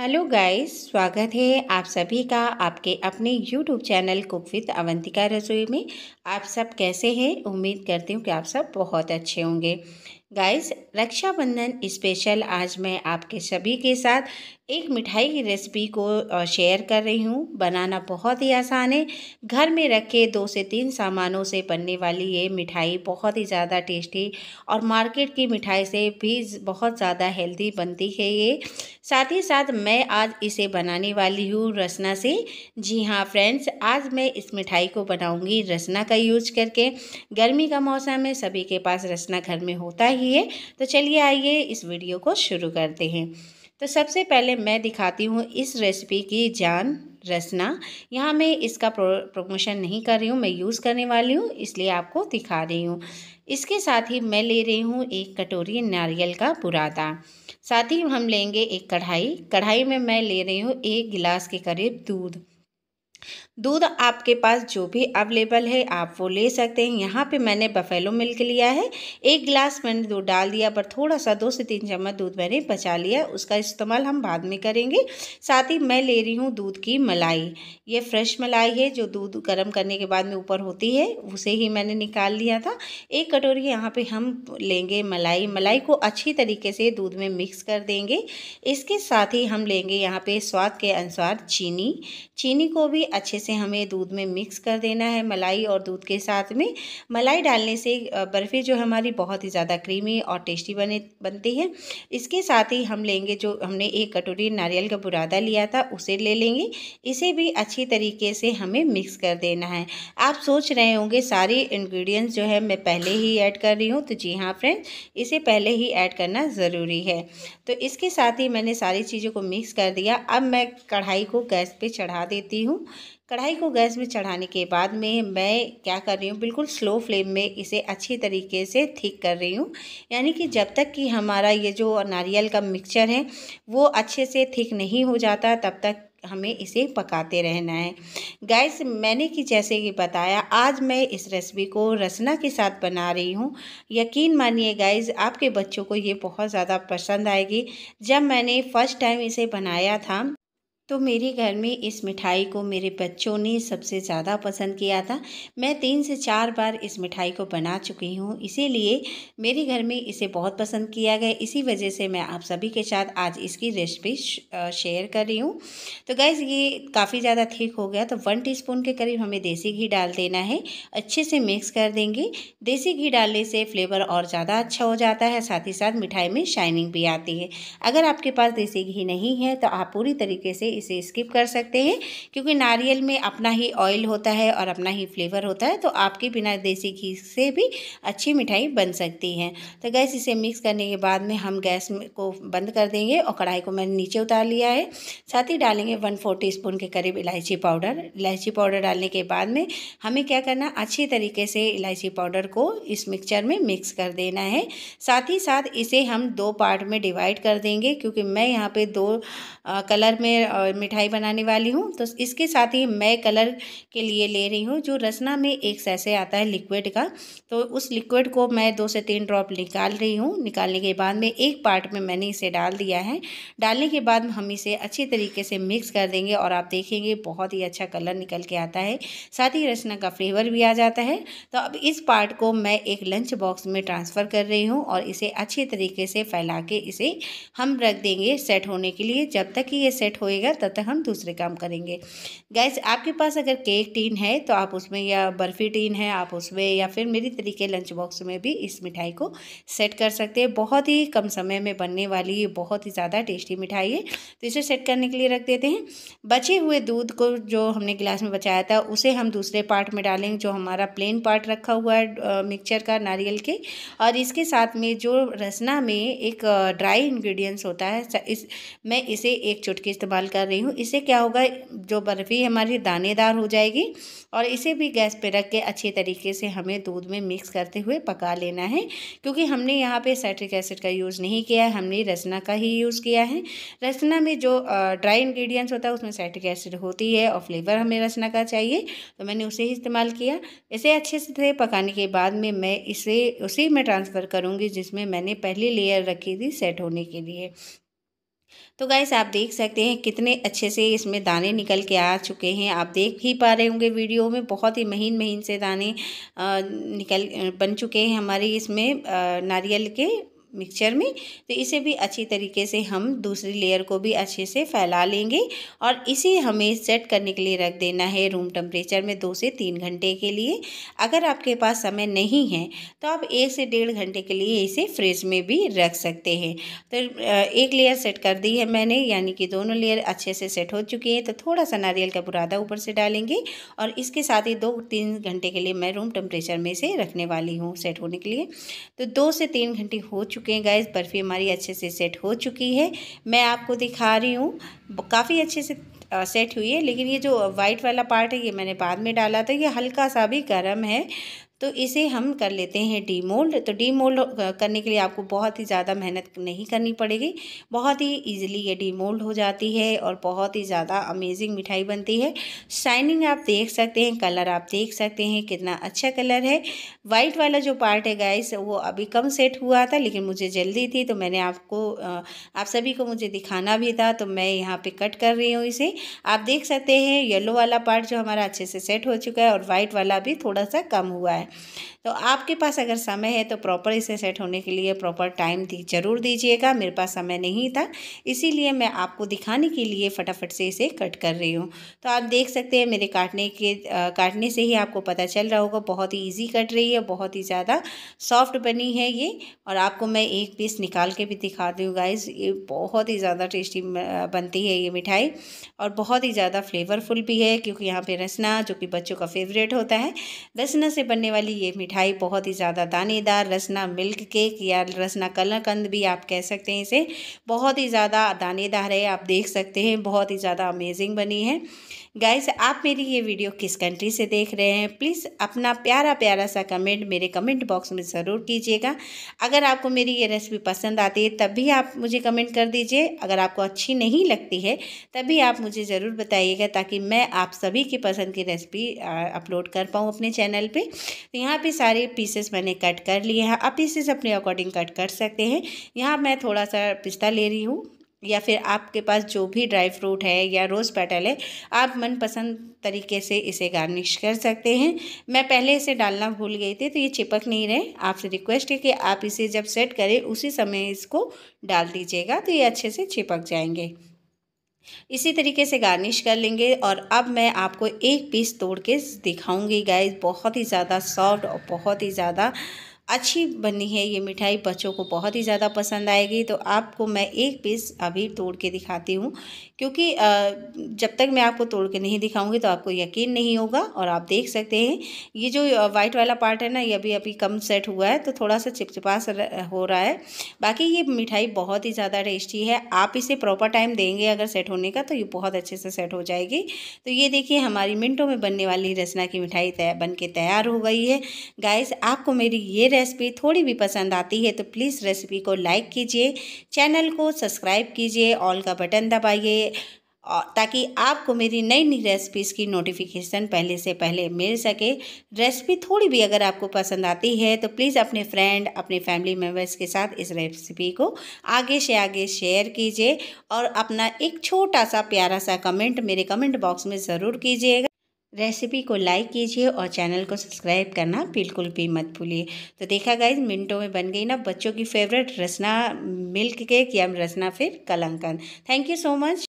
hello guys स्वागत है आप सभी का आपके अपने YouTube channel cook with Avantika रसोई में आप सब कैसे हैं उम्मीद करती हूँ कि आप सब बहुत अच्छे होंगे गाइस रक्षाबंधन स्पेशल आज मैं आपके सभी के साथ एक मिठाई की रेसिपी को शेयर कर रही हूँ बनाना बहुत ही आसान है घर में रखे दो से तीन सामानों से बनने वाली ये मिठाई बहुत ही ज़्यादा टेस्टी और मार्केट की मिठाई से भी बहुत ज़्यादा हेल्दी बनती है ये साथ ही साथ मैं आज इसे बनाने वाली हूँ रसना से जी हाँ फ्रेंड्स आज मैं इस मिठाई को बनाऊँगी रसना का यूज करके गर्मी का मौसम है सभी के पास रसना घर में होता ही है तो चलिए आइए इस वीडियो को शुरू करते हैं तो सबसे पहले मैं दिखाती हूँ इस रेसिपी की जान रसना यहाँ मैं इसका प्रमोशन नहीं कर रही हूँ मैं यूज़ करने वाली हूँ इसलिए आपको दिखा रही हूँ इसके साथ ही मैं ले रही हूँ एक कटोरी नारियल का बुरादा साथ ही हम लेंगे एक कढ़ाई कढ़ाई में मैं ले रही हूँ एक गिलास के करीब दूध दूध आपके पास जो भी अवेलेबल है आप वो ले सकते हैं यहाँ पे मैंने बफेलो मिल्क लिया है एक गिलास मैंने दूध डाल दिया पर थोड़ा सा दो से तीन चम्मच दूध मैंने बचा लिया उसका इस्तेमाल हम बाद में करेंगे साथ ही मैं ले रही हूँ दूध की मलाई ये फ्रेश मलाई है जो दूध गर्म करने के बाद में ऊपर होती है उसे ही मैंने निकाल लिया था एक कटोरी यहाँ पर हम लेंगे मलाई मलाई को अच्छी तरीके से दूध में मिक्स कर देंगे इसके साथ ही हम लेंगे यहाँ पर स्वाद के अनुसार चीनी चीनी को भी अच्छे इसे हमें दूध में मिक्स कर देना है मलाई और दूध के साथ में मलाई डालने से बर्फ़ी जो हमारी बहुत ही ज़्यादा क्रीमी और टेस्टी बने बनती है इसके साथ ही हम लेंगे जो हमने एक कटोरी नारियल का बुरादा लिया था उसे ले लेंगे इसे भी अच्छी तरीके से हमें मिक्स कर देना है आप सोच रहे होंगे सारी इन्ग्रीडियंट्स जो है मैं पहले ही ऐड कर रही हूँ तो जी हाँ फ्रेंड्स इसे पहले ही ऐड करना ज़रूरी है तो इसके साथ ही मैंने सारी चीज़ों को मिक्स कर दिया अब मैं कढ़ाई को गैस पे चढ़ा देती हूँ कढ़ाई को गैस में चढ़ाने के बाद में मैं क्या कर रही हूँ बिल्कुल स्लो फ्लेम में इसे अच्छी तरीके से ठीक कर रही हूँ यानी कि जब तक कि हमारा ये जो नारियल का मिक्सचर है वो अच्छे से ठीक नहीं हो जाता तब तक हमें इसे पकाते रहना है गैस मैंने कि जैसे कि बताया आज मैं इस रेसिपी को रसना के साथ बना रही हूँ यकीन मानिए गैस आपके बच्चों को ये बहुत ज़्यादा पसंद आएगी जब मैंने फ़र्स्ट टाइम इसे बनाया था तो मेरे घर में इस मिठाई को मेरे बच्चों ने सबसे ज़्यादा पसंद किया था मैं तीन से चार बार इस मिठाई को बना चुकी हूँ इसीलिए मेरे घर में इसे बहुत पसंद किया गया इसी वजह से मैं आप सभी के साथ आज इसकी रेसिपी शेयर कर रही हूँ तो गैस ये काफ़ी ज़्यादा थिक हो गया तो वन टीस्पून के करीब हमें देसी घी डाल देना है अच्छे से मिक्स कर देंगे देसी घी डालने से फ्लेवर और ज़्यादा अच्छा हो जाता है साथ ही साथ मिठाई में शाइनिंग भी आती है अगर आपके पास देसी घी नहीं है तो आप पूरी तरीके से इसे स्किप कर सकते हैं क्योंकि नारियल में अपना ही ऑयल होता है और अपना ही फ्लेवर होता है तो आपके बिना देसी घी से भी अच्छी मिठाई बन सकती है तो गैस इसे मिक्स करने के बाद में हम गैस को बंद कर देंगे और कढ़ाई को मैंने नीचे उतार लिया है साथ ही डालेंगे वन फोर टी स्पून के करीब इलायची पाउडर इलायची पाउडर डालने के बाद में हमें क्या करना अच्छी तरीके से इलायची पाउडर को इस मिक्सचर में मिक्स कर देना है साथ ही साथ इसे हम दो पार्ट में डिवाइड कर देंगे क्योंकि मैं यहाँ पे दो आ, कलर में मिठाई बनाने वाली हूँ तो इसके साथ ही मैं कलर के लिए ले रही हूँ जो रसना में एक सैसे आता है लिक्विड का तो उस लिक्विड को मैं दो से तीन ड्रॉप निकाल रही हूँ निकालने के बाद में एक पार्ट में मैंने इसे डाल दिया है डालने के बाद हम इसे अच्छे तरीके से मिक्स कर देंगे और आप देखेंगे बहुत ही अच्छा कलर निकल के आता है साथ ही रसना का फ्लेवर भी आ जाता है तो अब इस पार्ट को मैं एक लंच बॉक्स में ट्रांसफ़र कर रही हूँ और इसे अच्छे तरीके से फैला के इसे हम रख देंगे सेट होने के लिए जब तक कि ये सेट होएगा तब तक हम दूसरे काम करेंगे गैस आपके पास अगर केक टीन है तो आप उसमें या बर्फ़ी टीन है आप उसमें या फिर मेरी तरीके लंच बॉक्स में भी इस मिठाई को सेट कर सकते हैं बहुत ही कम समय में बनने वाली ये बहुत ही ज़्यादा टेस्टी मिठाई है तो इसे सेट करने के लिए रख देते हैं बचे हुए दूध को जो हमने गिलास में बचाया था उसे हम दूसरे पार्ट में डालेंगे जो हमारा प्लेन पार्ट रखा हुआ है मिक्सचर का नारियल के और इसके साथ में जो रसना में एक ड्राई इंग्रेडिएंट्स होता है इस मैं इसे एक चुटकी इस्तेमाल कर कर रही हूँ इससे क्या होगा जो बर्फ़ी हमारी दानेदार हो जाएगी और इसे भी गैस पे रख के अच्छे तरीके से हमें दूध में मिक्स करते हुए पका लेना है क्योंकि हमने यहाँ पे साइट्रिक एसिड का यूज़ नहीं किया है हमने रसना का ही यूज़ किया है रसना में जो ड्राई इन्ग्रीडियंट्स होता है उसमें साइट्रिक एसिड होती है और फ्लेवर हमें रसना का चाहिए तो मैंने उसे ही इस्तेमाल किया इसे अच्छे से पकाने के बाद में मैं इसे उसी में ट्रांसफ़र करूँगी जिसमें मैंने पहली लेयर रखी थी सेट होने के लिए तो गाइस आप देख सकते हैं कितने अच्छे से इसमें दाने निकल के आ चुके हैं आप देख ही पा रहे होंगे वीडियो में बहुत ही महीन महीन से दाने निकल बन चुके हैं हमारे इसमें नारियल के मिक्सचर में तो इसे भी अच्छी तरीके से हम दूसरी लेयर को भी अच्छे से फैला लेंगे और इसे हमें सेट करने के लिए रख देना है रूम टेम्परेचर में दो से तीन घंटे के लिए अगर आपके पास समय नहीं है तो आप एक से डेढ़ घंटे के लिए इसे फ्रिज में भी रख सकते हैं तो एक लेयर सेट कर दी है मैंने यानी कि दोनों लेयर अच्छे से सेट हो चुकी हैं तो थोड़ा सा नारियल का बुरादा ऊपर से डालेंगे और इसके साथ ही दो तीन घंटे के लिए मैं रूम टेम्परेचर में इसे रखने वाली हूँ सेट होने के लिए तो दो से तीन घंटे हो चुके चुके हैं गैस बर्फ़ी हमारी अच्छे से सेट हो चुकी है मैं आपको दिखा रही हूँ काफ़ी अच्छे से सेट हुई है लेकिन ये जो वाइट वाला पार्ट है ये मैंने बाद में डाला था ये हल्का सा भी गर्म है तो इसे हम कर लेते हैं डी मोल्ड तो डी मोल्ड करने के लिए आपको बहुत ही ज़्यादा मेहनत नहीं करनी पड़ेगी बहुत ही इजीली ये डी मोल्ड हो जाती है और बहुत ही ज़्यादा अमेजिंग मिठाई बनती है शाइनिंग आप देख सकते हैं कलर आप देख सकते हैं कितना अच्छा कलर है वाइट वाला जो पार्ट है गाइस वो अभी कम सेट हुआ था लेकिन मुझे जल्दी थी तो मैंने आपको आप सभी को मुझे दिखाना भी था तो मैं यहाँ पर कट कर रही हूँ इसे आप देख सकते हैं येलो वाला पार्ट जो हमारा अच्छे से सेट हो चुका है और वाइट वाला भी थोड़ा सा कम हुआ है है तो आपके पास अगर समय है तो प्रॉपर इसे सेट होने के लिए प्रॉपर टाइम दी ज़रूर दीजिएगा मेरे पास समय नहीं था इसीलिए मैं आपको दिखाने के लिए फटाफट से इसे कट कर रही हूँ तो आप देख सकते हैं मेरे काटने के आ, काटने से ही आपको पता चल रहा होगा बहुत ही ईजी कट रही है बहुत ही ज़्यादा सॉफ्ट बनी है ये और आपको मैं एक पीस निकाल के भी दिखा दूँ गाइज ये बहुत ही ज़्यादा टेस्टी बनती है ये मिठाई और बहुत ही ज़्यादा फ्लेवरफुल भी है क्योंकि यहाँ पे रसना जो कि बच्चों का फेवरेट होता है रसना से बनने वाली ये मिठाई बहुत ही ज़्यादा दानेदार रसना मिल्क केक या रसना कलकंद भी आप कह सकते हैं इसे बहुत ही ज़्यादा दानेदार है आप देख सकते हैं बहुत ही ज़्यादा अमेजिंग बनी है गाइस आप मेरी ये वीडियो किस कंट्री से देख रहे हैं प्लीज़ अपना प्यारा प्यारा सा कमेंट मेरे कमेंट बॉक्स में ज़रूर कीजिएगा अगर आपको मेरी ये रेसिपी पसंद आती है तब भी आप मुझे कमेंट कर दीजिए अगर आपको अच्छी नहीं लगती है तभी आप मुझे ज़रूर बताइएगा ताकि मैं आप सभी की पसंद की रेसिपी अपलोड कर पाऊँ अपने चैनल पर तो यहाँ पे सारे पीसेस मैंने कट कर लिए हैं आप पीसेस अपने अकॉर्डिंग कट कर सकते हैं यहाँ मैं थोड़ा सा पिस्ता ले रही हूँ या फिर आपके पास जो भी ड्राई फ्रूट है या रोज़ पेटल है आप मनपसंद तरीके से इसे गार्निश कर सकते हैं मैं पहले इसे डालना भूल गई थी तो ये चिपक नहीं रहे आपसे रिक्वेस्ट है कि आप इसे जब सेट करें उसी समय इसको डाल दीजिएगा तो ये अच्छे से चिपक जाएंगे इसी तरीके से गार्निश कर लेंगे और अब मैं आपको एक पीस तोड़ के दिखाऊंगी गाइस बहुत ही ज़्यादा सॉफ्ट और बहुत ही ज़्यादा अच्छी बनी है ये मिठाई बच्चों को बहुत ही ज़्यादा पसंद आएगी तो आपको मैं एक पीस अभी तोड़ के दिखाती हूँ क्योंकि जब तक मैं आपको तोड़ के नहीं दिखाऊंगी तो आपको यकीन नहीं होगा और आप देख सकते हैं ये जो वाइट वाला पार्ट है ना ये अभी अभी कम सेट हुआ है तो थोड़ा सा चिपचिपा हो रहा है बाकी ये मिठाई बहुत ही ज़्यादा टेस्टी है आप इसे प्रॉपर टाइम देंगे अगर सेट होने का तो ये बहुत अच्छे से सेट हो जाएगी तो ये देखिए हमारी मिनटों में बनने वाली रचना की मिठाई बन के तैयार हो गई है गाइस आपको मेरी ये रेसिपी थोड़ी भी पसंद आती है तो प्लीज़ रेसिपी को लाइक कीजिए चैनल को सब्सक्राइब कीजिए ऑल का बटन दबाइए ताकि आपको मेरी नई नई रेसिपीज़ की नोटिफिकेशन पहले से पहले मिल सके रेसिपी थोड़ी भी अगर आपको पसंद आती है तो प्लीज़ अपने फ्रेंड अपने फैमिली मेम्बर्स के साथ इस रेसिपी को आगे से आगे शेयर कीजिए और अपना एक छोटा सा प्यारा सा कमेंट मेरे कमेंट बॉक्स में ज़रूर कीजिएगा रेसिपी को लाइक कीजिए और चैनल को सब्सक्राइब करना बिल्कुल भी मत भूलिए तो देखा गाइज मिनटों में बन गई ना बच्चों की फेवरेट रसना मिल्क केक या रसना फिर कलंकन थैंक यू सो मच